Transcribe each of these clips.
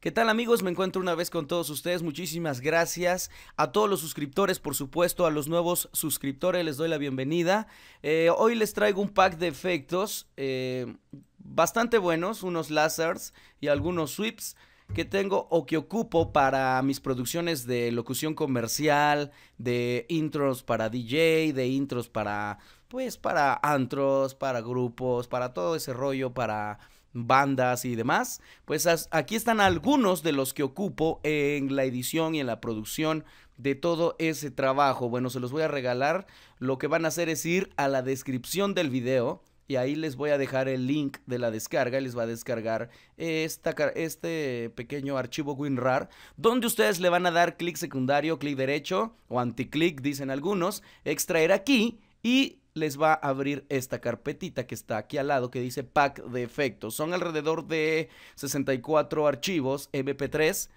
¿Qué tal amigos? Me encuentro una vez con todos ustedes. Muchísimas gracias a todos los suscriptores, por supuesto, a los nuevos suscriptores. Les doy la bienvenida. Eh, hoy les traigo un pack de efectos eh, bastante buenos, unos lasers y algunos sweeps que tengo o que ocupo para mis producciones de locución comercial, de intros para DJ, de intros para, pues, para antros, para grupos, para todo ese rollo, para bandas y demás, pues aquí están algunos de los que ocupo en la edición y en la producción de todo ese trabajo. Bueno, se los voy a regalar. Lo que van a hacer es ir a la descripción del video y ahí les voy a dejar el link de la descarga y les va a descargar esta, este pequeño archivo WinRAR donde ustedes le van a dar clic secundario, clic derecho o anticlic dicen algunos, extraer aquí y les va a abrir esta carpetita que está aquí al lado que dice pack de efectos. Son alrededor de 64 archivos MP3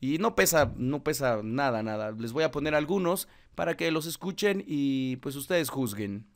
y no pesa, no pesa nada, nada. Les voy a poner algunos para que los escuchen y pues ustedes juzguen.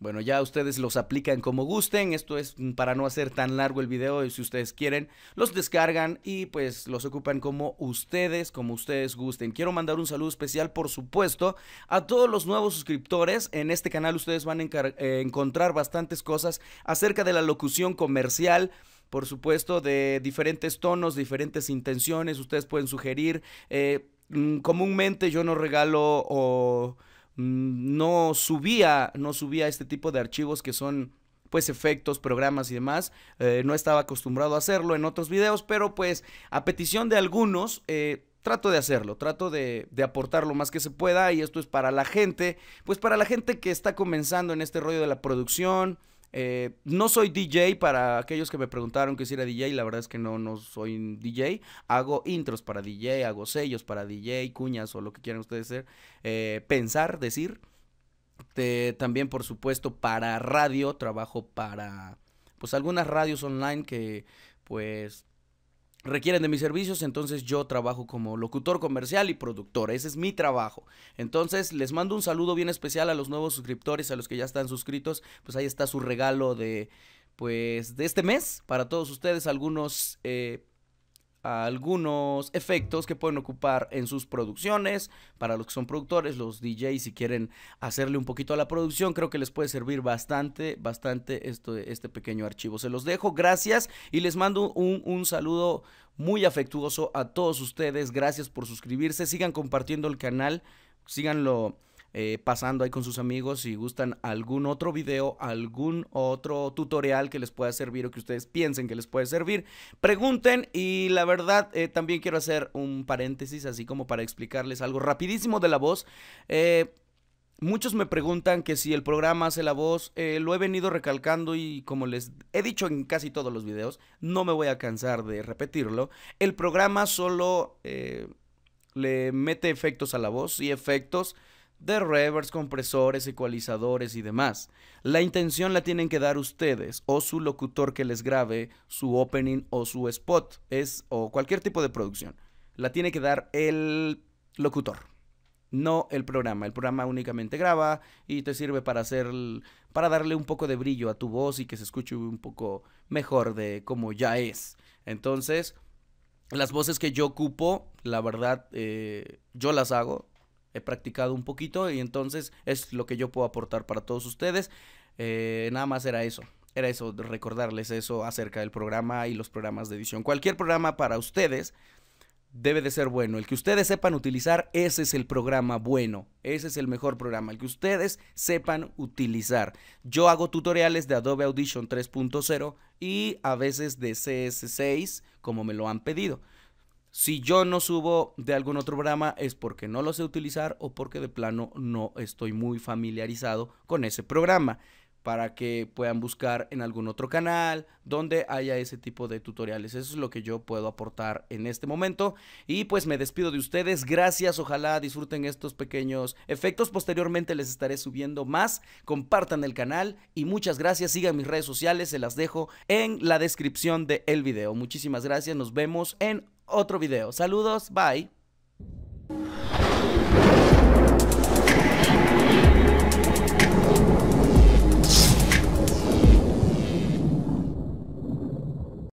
Bueno, ya ustedes los aplican como gusten. Esto es para no hacer tan largo el video si ustedes quieren, los descargan y pues los ocupan como ustedes, como ustedes gusten. Quiero mandar un saludo especial, por supuesto, a todos los nuevos suscriptores. En este canal ustedes van a eh, encontrar bastantes cosas acerca de la locución comercial por supuesto, de diferentes tonos, diferentes intenciones. Ustedes pueden sugerir. Eh, mm, comúnmente yo no regalo o Mm, no subía, no subía este tipo de archivos que son pues efectos, programas y demás. Eh, no estaba acostumbrado a hacerlo en otros videos, pero pues a petición de algunos eh, trato de hacerlo, trato de, de, aportar lo más que se pueda y esto es para la gente, pues para la gente que está comenzando en este rollo de la producción, eh, no soy DJ, para aquellos que me preguntaron que si era DJ, la verdad es que no, no soy DJ. Hago intros para DJ, hago sellos para DJ, cuñas o lo que quieran ustedes ser, eh, pensar, decir. también, por supuesto, para radio, trabajo para pues algunas radios online que pues requieren de mis servicios, entonces yo trabajo como locutor comercial y productor, ese es mi trabajo. Entonces les mando un saludo bien especial a los nuevos suscriptores, a los que ya están suscritos, pues ahí está su regalo de, pues, de este mes para todos ustedes, algunos... Eh, algunos efectos que pueden ocupar en sus producciones. Para los que son productores, los DJs, si quieren hacerle un poquito a la producción, creo que les puede servir bastante, bastante esto, este pequeño archivo. Se los dejo, gracias y les mando un, un saludo muy afectuoso a todos ustedes. Gracias por suscribirse, sigan compartiendo el canal, síganlo eh, pasando ahí con sus amigos. Si gustan algún otro video, algún otro tutorial que les pueda servir o que ustedes piensen que les puede servir, pregunten. Y la verdad, eh, también quiero hacer un paréntesis, así como para explicarles algo rapidísimo de la voz. Eh, muchos me preguntan que si el programa hace la voz, lo he venido recalcando y como les he dicho en casi todos los videos, no me voy a cansar de repetirlo, el programa solo le mete efectos a la voz y efectos de reverbs, compresores, ecualizadores y demás. La intención la tienen que dar ustedes o su locutor que les grabe su opening o su spot es o cualquier tipo de producción. La tiene que dar el locutor, no el programa. El programa únicamente graba y te sirve para hacer para darle un poco de brillo a tu voz y que se escuche un poco mejor de como ya es. Entonces, las voces que yo ocupo, la verdad, eh, yo las hago, he practicado un poquito y entonces es lo que yo puedo aportar para todos ustedes. Eh, nada más era eso, era eso, recordarles eso acerca del programa y los programas de edición. Cualquier programa para ustedes debe de ser bueno. El que ustedes sepan utilizar, ese es el programa bueno. Ese es el mejor programa, el que ustedes sepan utilizar. Yo hago tutoriales de Adobe Audition 3.0 y a veces de CS6 como me lo han pedido. Si yo no subo de algún otro programa es porque no lo sé utilizar o porque de plano no estoy muy familiarizado con ese programa para que puedan buscar en algún otro canal donde haya ese tipo de tutoriales. Eso es lo que yo puedo aportar en este momento. Y pues me despido de ustedes. Gracias. Ojalá disfruten estos pequeños efectos. Posteriormente les estaré subiendo más. Compartan el canal y muchas gracias. Sigan mis redes sociales. Se las dejo en la descripción del video. Muchísimas gracias. Nos vemos en otro video. Saludos, bye.